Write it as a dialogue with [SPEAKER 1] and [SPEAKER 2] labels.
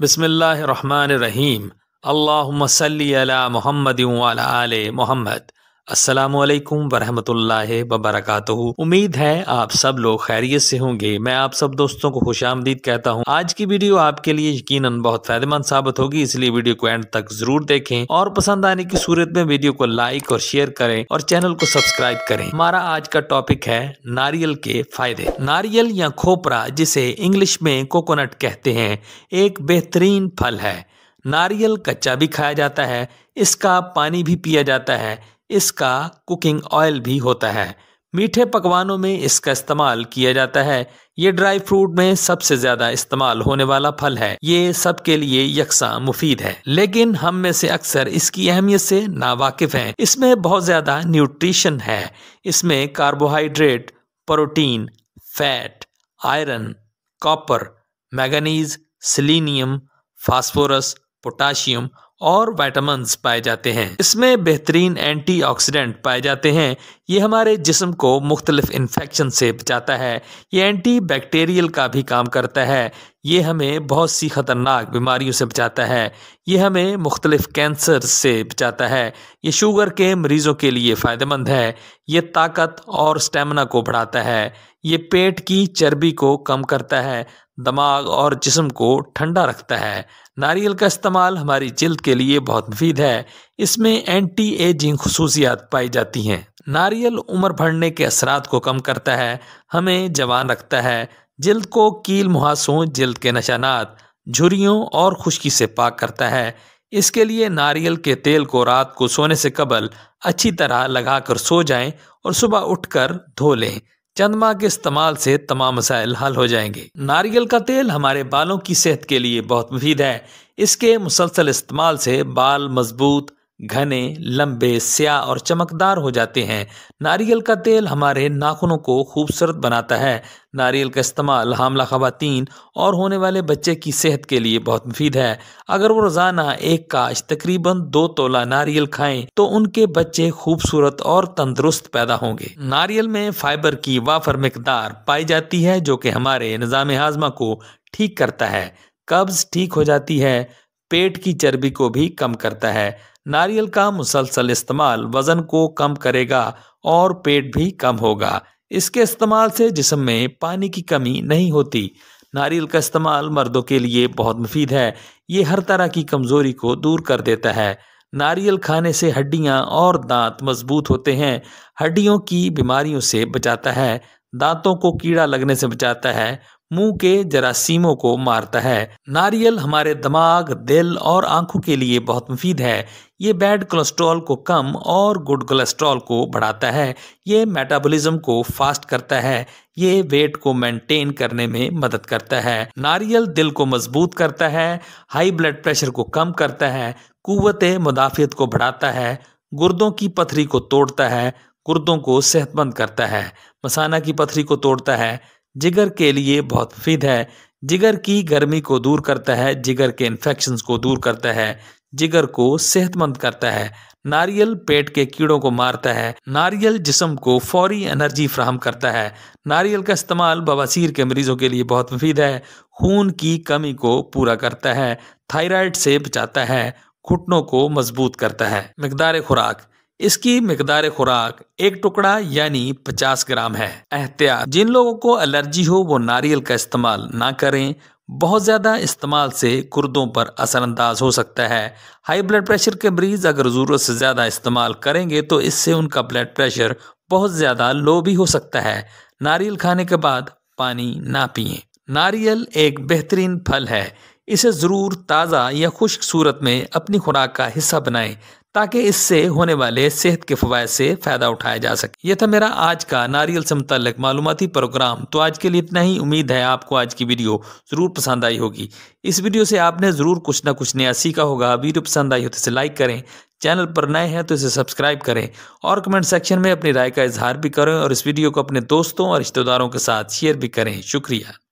[SPEAKER 1] بسم الله الرحمن الرحيم اللهم صل على محمد وعلى آل محمد असलकम वरम वबरकत उम्मीद है आप सब लोग खैरियत से होंगे मैं आप सब दोस्तों को खुश आमदीद कहता हूँ आज की वीडियो आपके लिए यकीनन बहुत फायदेमंद साबित होगी इसलिए वीडियो को एंड तक जरूर देखें और पसंद आने की सूरत में वीडियो को लाइक और शेयर करें और चैनल को सब्सक्राइब करें हमारा आज का टॉपिक है नारियल के फायदे नारियल या खोपरा जिसे इंग्लिश में कोकोनट कहते हैं एक बेहतरीन फल है नारियल कच्चा भी खाया जाता है इसका पानी भी पिया जाता है इसका कुकिंग ऑयल भी होता है मीठे पकवानों में इसका इस्तेमाल किया जाता है ये ड्राई फ्रूट में सबसे ज्यादा इस्तेमाल होने वाला फल है ये सबके लिए यकसा मुफीद है लेकिन हम में से अक्सर इसकी अहमियत से नावाकिफ हैं इसमें बहुत ज्यादा न्यूट्रिशन है इसमें carbohydrate protein fat iron copper manganese selenium phosphorus potassium और वाइटामिन पाए जाते हैं इसमें बेहतरीन एंटीऑक्सीडेंट पाए जाते हैं ये हमारे जिसम को मुख्तलिफ इन्फेक्शन से बचाता है ये एंटी बैक्टीरियल का भी काम करता है ये हमें बहुत सी ख़तरनाक बीमारियों से बचाता है ये हमें मुख्तलिफ कैंसर से बचाता है ये शुगर के मरीज़ों के लिए फ़ायदेमंद है ये ताकत और स्टेमिना को बढ़ाता है ये पेट की चर्बी को कम करता है दिमाग और जिस्म को ठंडा रखता है नारियल का इस्तेमाल हमारी जल्द के लिए बहुत मुफीद है इसमें एंटी एजिंग खसूसियात पाई जाती हैं नारियल उम्र भरने के असरात को कम करता है हमें जवान रखता है जल्द को कील मुहासों जल्द के नशानात झुरियों और खुश्की से पाक करता है इसके लिए नारियल के तेल को रात को सोने से कबल अच्छी तरह लगा कर सो जाएं और सुबह उठकर धो लें चंद्रमा के इस्तेमाल से तमाम मसाइल हल हो जाएंगे नारियल का तेल हमारे बालों की सेहत के लिए बहुत मुफीद है इसके मुसलसल इस्तेमाल से बाल मजबूत घने लंबे स्या और चमकदार हो जाते हैं नारियल का तेल हमारे नाखूनों को खूबसूरत बनाता है नारियल का इस्तेमाल हामला खवातन और होने वाले बच्चे की सेहत के लिए बहुत मुफीद है अगर वो रोज़ाना एक काश तकरीबन दो तोला नारियल खाएं तो उनके बच्चे खूबसूरत और तंदुरुस्त पैदा होंगे नारियल में फाइबर की वाफर मकदार पाई जाती है जो कि हमारे निज़ाम हाजमा को ठीक करता है कब्ज़ ठीक हो जाती है पेट की चर्बी को भी कम करता है नारियल का मुसलसल इस्तेमाल वज़न को कम करेगा और पेट भी कम होगा इसके इस्तेमाल से जिसम में पानी की कमी नहीं होती नारियल का इस्तेमाल मर्दों के लिए बहुत मुफीद है ये हर तरह की कमज़ोरी को दूर कर देता है नारियल खाने से हड्डियाँ और दांत मजबूत होते हैं हड्डियों की बीमारियों से बचाता है दांतों को कीड़ा लगने से बचाता है मुंह के जरासीमों को मारता है नारियल हमारे दिमाग दिल और आंखों के लिए बहुत मुफीद है ये बैड कोलेस्ट्रॉल को कम और गुड कोलेस्ट्रॉल को बढ़ाता है ये मेटाबॉलिज्म को फास्ट करता है ये वेट को मेंटेन करने में मदद करता है नारियल दिल को मजबूत करता है हाई ब्लड प्रेशर को कम करता है कुत मुदाफियत को बढ़ाता है गुर्दों की पथरी को तोड़ता है गुर्दों को सेहतमंद करता है मसाना की पथरी को तोड़ता है जिगर के लिए बहुत मुफीद है जिगर की गर्मी को दूर करता है जिगर के इन्फेक्शन को दूर करता है जिगर को सेहतमंद करता है नारियल पेट के कीड़ों को मारता है नारियल जिसम को फौरी एनर्जी फ्राहम करता है नारियल का इस्तेमाल बवासीर के मरीजों के लिए बहुत मुफीद है खून की कमी को पूरा करता है थायराइड से बचाता है घुटनों को मजबूत करता है मकदार खुराक इसकी मकदार खुराक एक टुकड़ा यानी 50 ग्राम है एहतियात जिन लोगों को एलर्जी हो वो नारियल का इस्तेमाल ना करें बहुत ज़्यादा इस्तेमाल से कुर्दों पर असरअंदाज हो सकता है हाई ब्लड प्रेशर के मरीज़ अगर ज़रूरत से ज़्यादा इस्तेमाल करेंगे तो इससे उनका ब्लड प्रेशर बहुत ज़्यादा लो भी हो सकता है नारियल खाने के बाद पानी ना पिए नारियल एक बेहतरीन फल है इसे ज़रूर ताज़ा या खुश्क सूरत में अपनी खुराक का हिस्सा बनाएं ताकि इससे होने वाले सेहत के फवायद से फ़ायदा उठाया जा सके यह था मेरा आज का नारियल से मुतल मालूमती प्रोग्राम तो आज के लिए इतना ही उम्मीद है आपको आज की वीडियो ज़रूर पसंद आई होगी इस वीडियो से आपने ज़रूर कुछ ना कुछ नया सीखा होगा वीडियो पसंद आई हो तो इसे लाइक करें चैनल पर नए हैं तो इसे सब्सक्राइब करें और कमेंट सेक्शन में अपनी राय का इजहार भी करें और इस वीडियो को अपने दोस्तों और रिश्तेदारों के साथ शेयर भी करें शुक्रिया